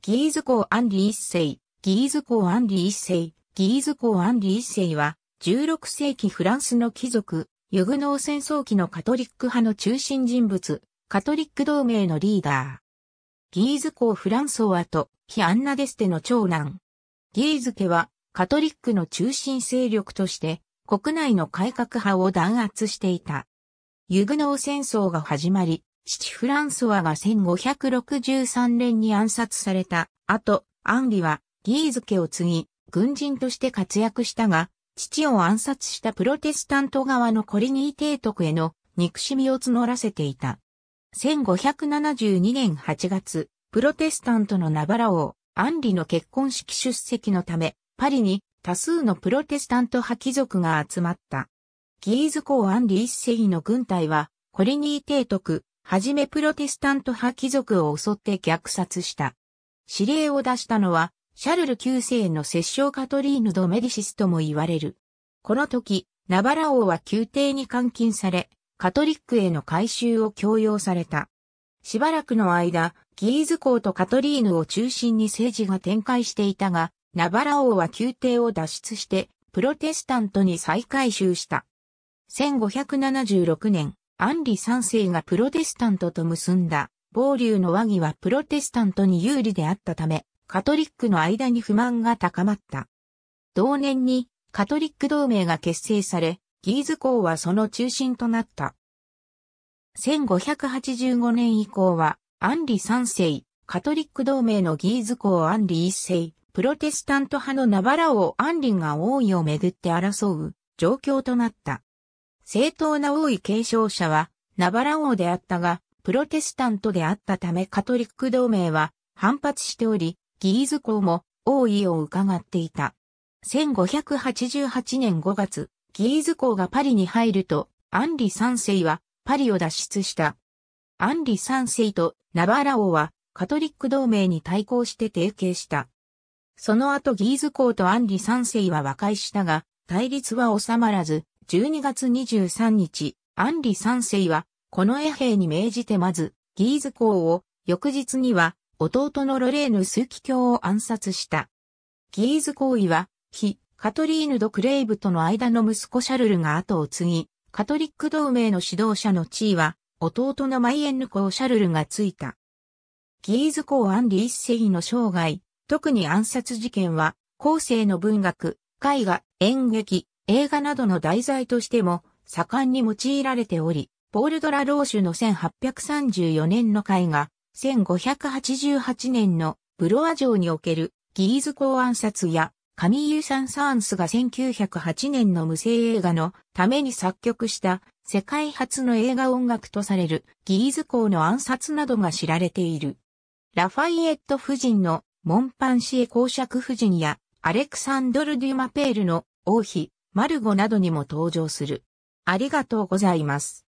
ギーズ公アンリ一世、ギーズ公アンリ一世、ギーズ公アンリ一世は、16世紀フランスの貴族、ユグノー戦争期のカトリック派の中心人物、カトリック同盟のリーダー。ギーズ公フランソワと、ヒアンナ・デステの長男。ギーズ家は、カトリックの中心勢力として、国内の改革派を弾圧していた。ユグノー戦争が始まり、父フランソワが1563年に暗殺された後、アンリはギーズ家を継ぎ、軍人として活躍したが、父を暗殺したプロテスタント側のコリニー提督への憎しみを募らせていた。1572年8月、プロテスタントのナバラ王、アンリの結婚式出席のため、パリに多数のプロテスタント派貴族が集まった。ギーズ公アンリ一世の軍隊は、コリニー提督、はじめプロテスタント派貴族を襲って虐殺した。指令を出したのは、シャルル9世の摂政カトリーヌ・ド・メディシスとも言われる。この時、ナバラ王は宮廷に監禁され、カトリックへの改修を強要された。しばらくの間、ギーズ公とカトリーヌを中心に政治が展開していたが、ナバラ王は宮廷を脱出して、プロテスタントに再改修した。1576年、アンリ三世がプロテスタントと結んだ、暴流の和議はプロテスタントに有利であったため、カトリックの間に不満が高まった。同年にカトリック同盟が結成され、ギーズ校はその中心となった。1585年以降は、アンリ三世、カトリック同盟のギーズ校アンリ一世、プロテスタント派のナバラ王アンリが王位をめぐって争う状況となった。正当な王位継承者は、ナバラ王であったが、プロテスタントであったためカトリック同盟は反発しており、ギーズ公も王位を伺っていた。1588年5月、ギーズ公がパリに入ると、アンリ三世はパリを脱出した。アンリ三世とナバラ王はカトリック同盟に対抗して提携した。その後ギーズ公とアンリ三世は和解したが、対立は収まらず、12月23日、アンリ三世は、この衛兵に命じてまず、ギーズ公を、翌日には、弟のロレーヌーキ教を暗殺した。ギーズ公位は、非、カトリーヌ・ド・クレイブとの間の息子シャルルが後を継ぎ、カトリック同盟の指導者の地位は、弟のマイエンヌ公シャルルがついた。ギーズ公アンリ一世の生涯、特に暗殺事件は、後世の文学、絵画、演劇、映画などの題材としても盛んに用いられており、ポール・ドラローシュの1834年の絵画、1588年のブロア城におけるギーズ公暗殺や、カミーユ・サン・サーンスが1908年の無声映画のために作曲した世界初の映画音楽とされるギーズ公の暗殺などが知られている。ラファイエット夫人のモンパンシエ公爵夫人やアレクサンドル・デュマペールの王妃マルゴなどにも登場する。ありがとうございます。